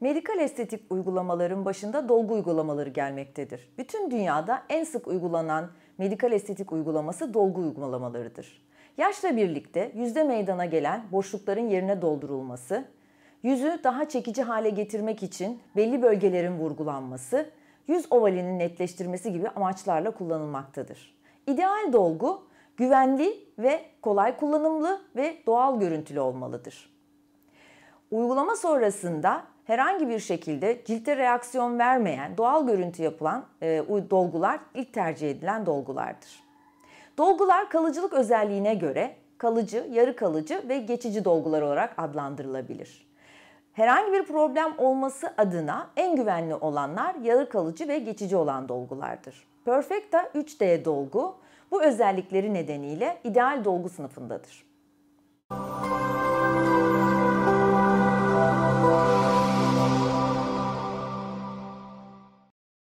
medikal estetik uygulamaların başında dolgu uygulamaları gelmektedir. Bütün dünyada en sık uygulanan medikal estetik uygulaması dolgu uygulamalarıdır. Yaşla birlikte yüzde meydana gelen boşlukların yerine doldurulması, yüzü daha çekici hale getirmek için belli bölgelerin vurgulanması, yüz ovalinin netleştirmesi gibi amaçlarla kullanılmaktadır. İdeal dolgu güvenli ve kolay kullanımlı ve doğal görüntülü olmalıdır. Uygulama sonrasında herhangi bir şekilde ciltte reaksiyon vermeyen, doğal görüntü yapılan e, dolgular ilk tercih edilen dolgulardır. Dolgular kalıcılık özelliğine göre kalıcı, yarı kalıcı ve geçici dolgular olarak adlandırılabilir. Herhangi bir problem olması adına en güvenli olanlar yarı kalıcı ve geçici olan dolgulardır. Perfecta 3D dolgu bu özellikleri nedeniyle ideal dolgu sınıfındadır.